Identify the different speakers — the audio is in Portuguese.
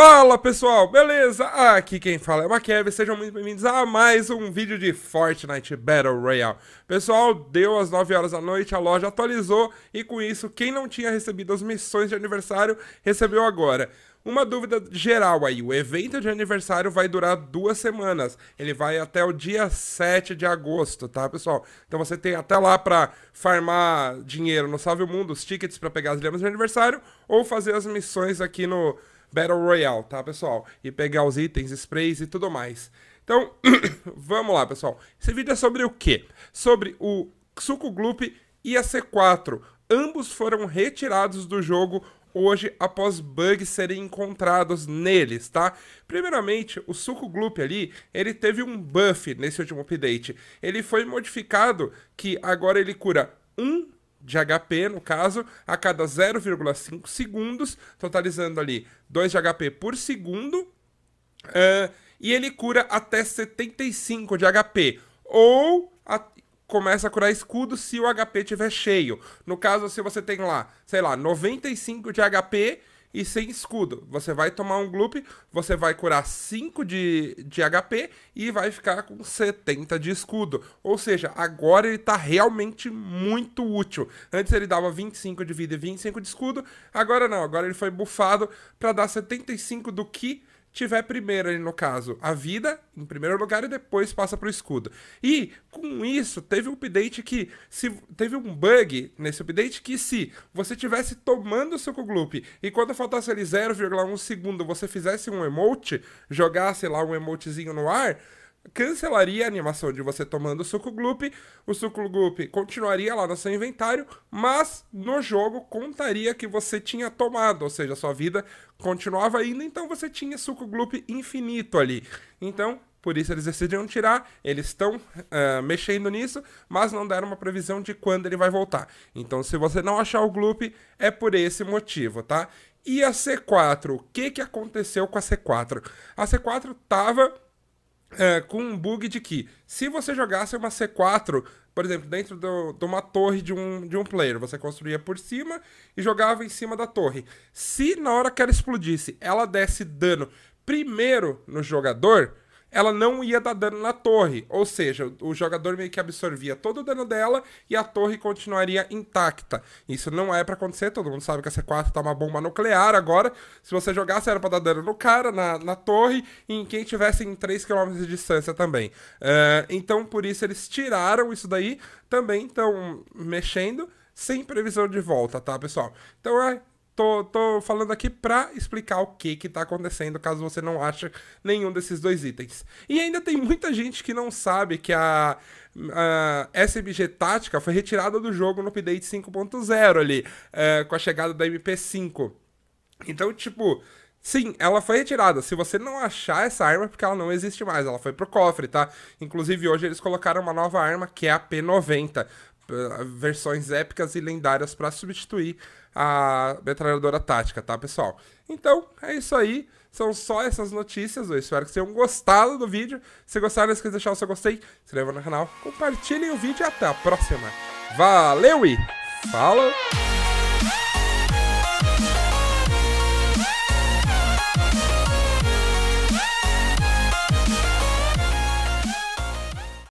Speaker 1: Fala pessoal, beleza? Aqui quem fala é o Makev, sejam muito bem-vindos a mais um vídeo de Fortnite Battle Royale. Pessoal, deu às 9 horas da noite, a loja atualizou e com isso, quem não tinha recebido as missões de aniversário, recebeu agora. Uma dúvida geral aí, o evento de aniversário vai durar duas semanas. Ele vai até o dia 7 de agosto, tá, pessoal? Então você tem até lá para farmar dinheiro no Salve o Mundo, os tickets para pegar as lemas de aniversário ou fazer as missões aqui no Battle Royale, tá, pessoal? E pegar os itens, sprays e tudo mais. Então, vamos lá, pessoal. Esse vídeo é sobre o quê? Sobre o Suco Gloop e a C4. Ambos foram retirados do jogo hoje após bugs serem encontrados neles, tá? Primeiramente, o Suco Gloop ali, ele teve um buff nesse último update. Ele foi modificado que agora ele cura um de HP, no caso, a cada 0,5 segundos, totalizando ali 2 de HP por segundo. Uh, e ele cura até 75 de HP. Ou a, começa a curar escudo se o HP estiver cheio. No caso, se você tem lá, sei lá, 95 de HP e sem escudo. Você vai tomar um gloop, você vai curar 5 de, de HP e vai ficar com 70 de escudo. Ou seja, agora ele tá realmente muito útil. Antes ele dava 25 de vida e 25 de escudo, agora não, agora ele foi bufado para dar 75 do que tiver primeiro ali no caso a vida em primeiro lugar e depois passa para o escudo. E com isso teve um update que se teve um bug nesse update que se você tivesse tomando o seu Kugloop e quando faltasse ali 0,1 segundo você fizesse um emote, jogasse lá um emotezinho no ar, cancelaria a animação de você tomando o suco gloop, o suco gloop continuaria lá no seu inventário, mas no jogo contaria que você tinha tomado, ou seja, sua vida continuava indo, então você tinha suco gloop infinito ali. Então, por isso eles decidiram tirar, eles estão uh, eh, mexendo nisso, mas não deram uma previsão de quando ele vai voltar. Então, se você não achar o gloop, é por esse motivo, tá? E a C4, o que, que aconteceu com a C4? A C4 tava é, com um bug de que se você jogasse uma C4, por exemplo, dentro do, de uma torre de um, de um player, você construía por cima e jogava em cima da torre. Se na hora que ela explodisse, ela desse dano primeiro no jogador, ela não ia dar dano na torre. Ou seja, o jogador meio que absorvia todo o dano dela e a torre continuaria intacta. Isso não é para acontecer, todo mundo sabe que a C4 tá uma bomba nuclear agora. Se você jogasse, era pra dar dano no cara, na, na torre e em quem estivesse em 3km de distância também. Uh, então, por isso, eles tiraram isso daí. Também estão mexendo sem previsão de volta, tá, pessoal? Então, é tô, tô falando aqui pra explicar o que que tá acontecendo, caso você não ache nenhum desses dois itens. E ainda tem muita gente que não sabe que a, a SBG Tática foi retirada do jogo no update 5.0 ali, é, com a chegada da MP5. Então, tipo, Sim, ela foi retirada. Se você não achar essa arma, é porque ela não existe mais, ela foi pro cofre, tá? Inclusive hoje eles colocaram uma nova arma que é a P90 eh, versões épicas e lendárias para substituir a metralhadora tática, tá, pessoal? Então, é isso aí. São só essas notícias. Eu espero que vocês tenham gostado do vídeo. Se gostaram, não esqueça de deixar o seu gostei, se inscreva no canal, compartilhem o vídeo e até a próxima. Valeu e falou!